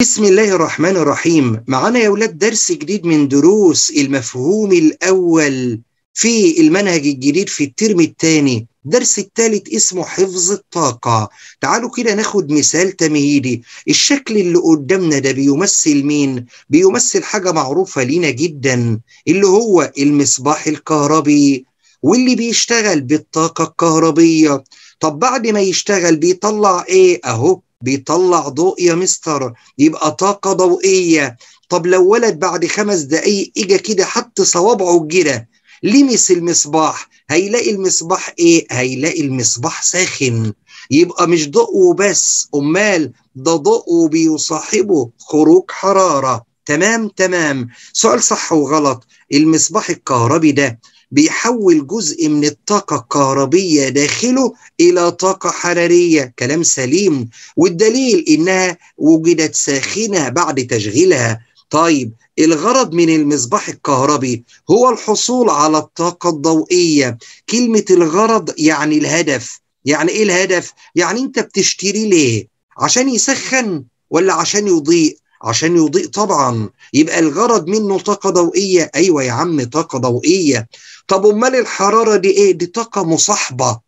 بسم الله الرحمن الرحيم معانا يا ولاد درس جديد من دروس المفهوم الأول في المنهج الجديد في الترم الثاني الدرس الثالث اسمه حفظ الطاقة تعالوا كده ناخد مثال تمهيدي الشكل اللي قدامنا ده بيمثل مين؟ بيمثل حاجة معروفة لينا جدا اللي هو المصباح الكهربي واللي بيشتغل بالطاقة الكهربية طب بعد ما يشتغل بيطلع ايه اهو بيطلع ضوء يا مستر يبقى طاقة ضوئية طب لو ولد بعد خمس دقايق اجى كده حط صوابعه الجرة لمس المصباح هيلاقي المصباح ايه هيلاقي المصباح ساخن يبقى مش ضوء وبس امال ده ضوء بيصاحبه خروج حراره تمام تمام سؤال صح وغلط المصباح الكهربي ده بيحول جزء من الطاقة الكهربية داخله إلى طاقة حرارية كلام سليم والدليل إنها وجدت ساخنة بعد تشغيلها طيب الغرض من المصباح الكهربي هو الحصول على الطاقة الضوئية كلمة الغرض يعني الهدف يعني إيه الهدف؟ يعني أنت بتشتري ليه؟ عشان يسخن ولا عشان يضيء؟ عشان يضيء طبعا يبقى الغرض منه طاقه ضوئيه ايوه يا عم طاقه ضوئيه طب امال الحراره دي ايه دي طاقه مصاحبه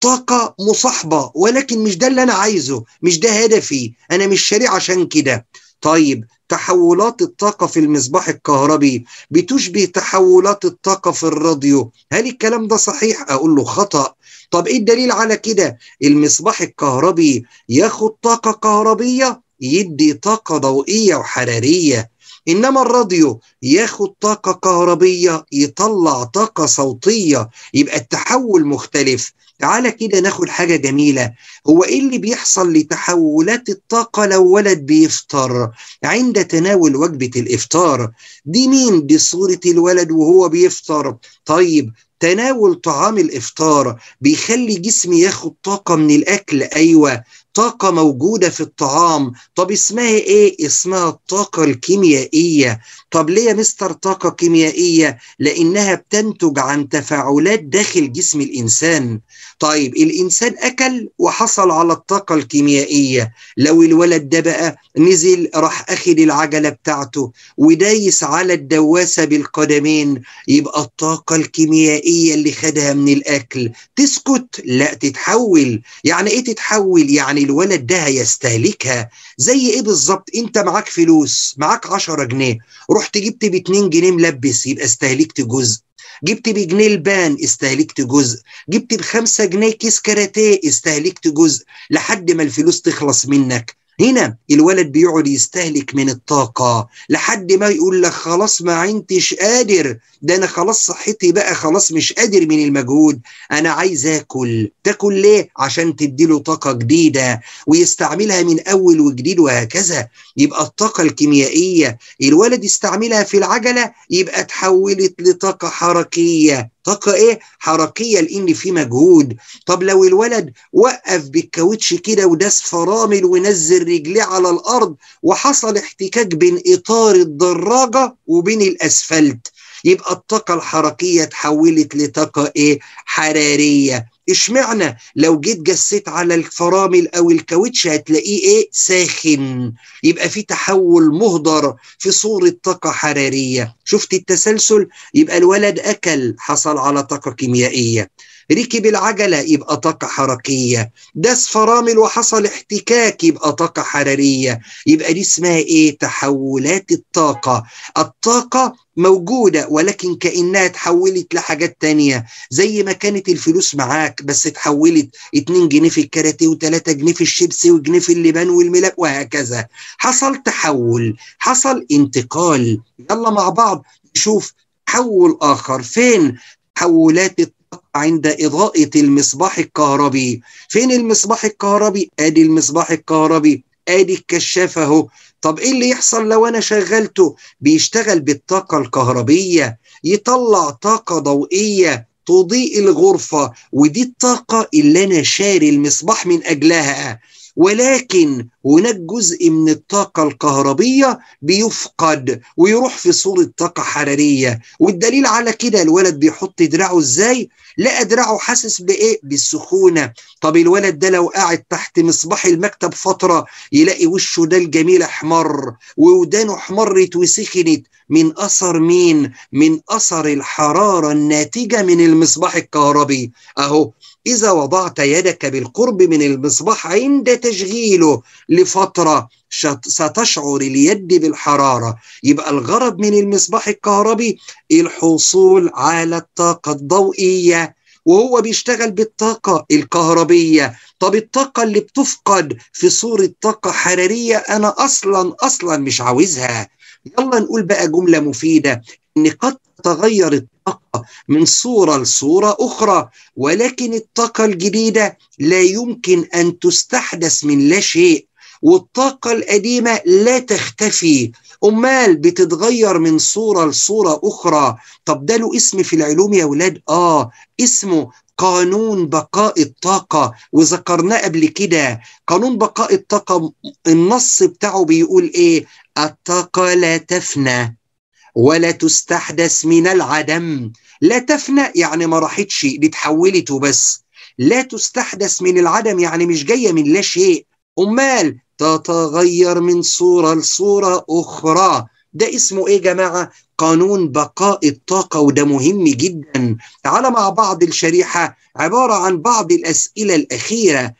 طاقة مصاحبة ولكن مش ده اللي أنا عايزه مش ده هدفي أنا مش شاري عشان كده طيب تحولات الطاقة في المصباح الكهربي بتشبه تحولات الطاقة في الراديو هل الكلام ده صحيح؟ أقول له خطأ طب إيه الدليل على كده؟ المصباح الكهربي ياخد طاقة كهربية يدي طاقة ضوئية وحرارية إنما الراديو ياخد طاقة كهربية يطلع طاقة صوتية يبقى التحول مختلف تعالى كده ناخد حاجة جميلة هو إيه اللي بيحصل لتحولات الطاقة لو ولد بيفطر عند تناول وجبة الإفطار دي مين دي صورة الولد وهو بيفطر طيب تناول طعام الافطار بيخلي جسمي ياخد طاقه من الاكل ايوه طاقة موجودة في الطعام طب اسمها ايه؟ اسمها الطاقة الكيميائية طب ليه يا مستر طاقة كيميائية؟ لأنها بتنتج عن تفاعلات داخل جسم الإنسان طيب الإنسان أكل وحصل على الطاقة الكيميائية لو الولد ده بقى نزل راح أخد العجلة بتاعته ودايس على الدواسة بالقدمين يبقى الطاقة الكيميائية اللي خدها من الأكل تسكت لا تتحول يعني ايه تتحول؟ يعني الولد ده هيستهلكها زي ايه بالظبط انت معاك فلوس معاك 10 جنيه رحت جبت ب 2 جنيه ملبس يبقى استهلكت جزء جبت بجنيه البان استهلكت جزء جبت بخمسة جنيه كيس كاراتيه استهلكت جزء لحد ما الفلوس تخلص منك هنا الولد بيقعد يستهلك من الطاقة لحد ما يقول لك خلاص ما عنتش قادر ده أنا خلاص صحتي بقى خلاص مش قادر من المجهود أنا عايز آكل تاكل ليه؟ عشان تديله طاقة جديدة ويستعملها من أول وجديد وهكذا يبقى الطاقة الكيميائية الولد يستعملها في العجلة يبقى تحولت لطاقة حركية طاقة ايه حركية لان في مجهود طب لو الولد وقف بالكاوتش كده وداس فرامل ونزل رجليه على الارض وحصل احتكاك بين اطار الدراجة وبين الاسفلت يبقى الطاقة الحركية اتحولت لطاقة ايه حرارية اشمعنى لو جيت جسيت على الفرامل او الكاوتش هتلاقيه ايه ساخن يبقى في تحول مهدر في صورة طاقة حرارية شفت التسلسل يبقى الولد اكل حصل على طاقة كيميائية ركب العجلة يبقى طاقة حركية داس فرامل وحصل احتكاك يبقى طاقة حرارية يبقى دي اسمها ايه تحولات الطاقة الطاقة موجودة ولكن كأنها اتحولت لحاجات تانية زي ما كانت الفلوس معاك بس اتحولت 2 جنيه في الكاراتيه و3 جنيه في الشيبسي وجنيه في اللبان والملاك وهكذا حصل تحول حصل انتقال يلا مع بعض نشوف تحول آخر فين تحولات الطاقة عند إضاءة المصباح الكهربي فين المصباح الكهربي؟ آدي المصباح الكهربي آدي الكشافة أهو طب إيه اللي يحصل لو أنا شغلته؟ بيشتغل بالطاقة الكهربية يطلع طاقة ضوئية تضيء الغرفة ودي الطاقة اللي أنا شاري المصباح من أجلها ولكن هناك جزء من الطاقة الكهربية بيفقد ويروح في صورة طاقة حرارية والدليل على كده الولد بيحط دراعه ازاي لا دراعه حاسس بايه بالسخونة طب الولد ده لو قاعد تحت مصباح المكتب فترة يلاقي وشه ده الجميل احمر وودانه احمرت وسخنت من اثر مين من اثر الحرارة الناتجة من المصباح الكهربي اهو إذا وضعت يدك بالقرب من المصباح عند تشغيله لفترة ستشعر اليد بالحرارة يبقى الغرض من المصباح الكهربي الحصول على الطاقة الضوئية وهو بيشتغل بالطاقة الكهربية طب الطاقة اللي بتفقد في صورة طاقة حرارية أنا أصلا أصلا مش عاوزها يلا نقول بقى جملة مفيدة ان قد تتغير الطاقه من صوره لصوره اخرى ولكن الطاقه الجديده لا يمكن ان تستحدث من لا شيء والطاقه القديمه لا تختفي امال بتتغير من صوره لصوره اخرى طب ده له اسم في العلوم يا ولاد اه اسمه قانون بقاء الطاقة وذكرناه قبل كده قانون بقاء الطاقة النص بتاعه بيقول ايه الطاقة لا تفنى ولا تستحدث من العدم لا تفنى يعني ما راحتش دي اتحولت وبس لا تستحدث من العدم يعني مش جايه من لا شيء امال تتغير من صوره لصوره اخرى ده اسمه ايه يا جماعه قانون بقاء الطاقه وده مهم جدا تعال مع بعض الشريحه عباره عن بعض الاسئله الاخيره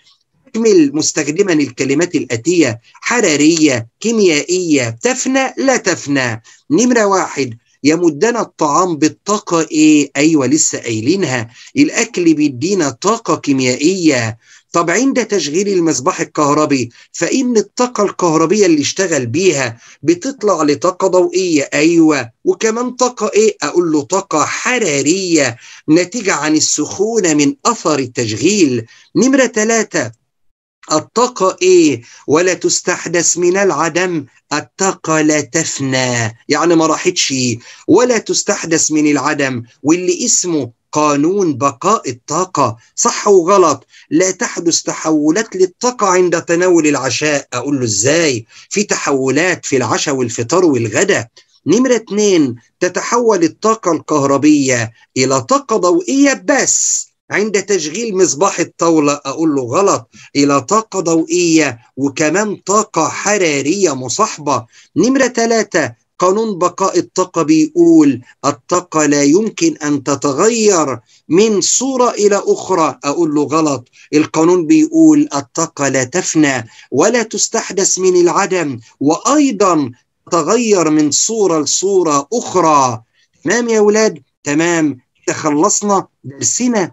تكمل مستخدما الكلمات الآتية حرارية كيميائية تفنى لا تفنى نمرة واحد يمدنا الطعام بالطاقة إيه؟ أيوة لسه قايلينها الأكل بيدينا طاقة كيميائية طب عند تشغيل المصباح الكهربي فإن الطاقة الكهربية اللي اشتغل بيها بتطلع لطاقة ضوئية أيوة وكمان طاقة إيه أقول له طاقة حرارية ناتجة عن السخونة من أثر التشغيل نمرة ثلاثة الطاقة إيه؟ ولا تستحدث من العدم الطاقة لا تفنى يعني ما راحتش ولا تستحدث من العدم واللي اسمه قانون بقاء الطاقة صح وغلط لا تحدث تحولات للطاقة عند تناول العشاء أقول له إزاي في تحولات في العشاء والفطار والغداء نمرة اتنين تتحول الطاقة الكهربية إلى طاقة ضوئية بس عند تشغيل مصباح الطاولة أقول له غلط إلى طاقة ضوئية وكمان طاقة حرارية مصاحبة نمرة ثلاثة قانون بقاء الطاقة بيقول الطاقة لا يمكن أن تتغير من صورة إلى أخرى أقول له غلط القانون بيقول الطاقة لا تفنى ولا تستحدث من العدم وأيضا تغير من صورة لصورة أخرى تمام يا أولاد تمام تخلصنا درسنا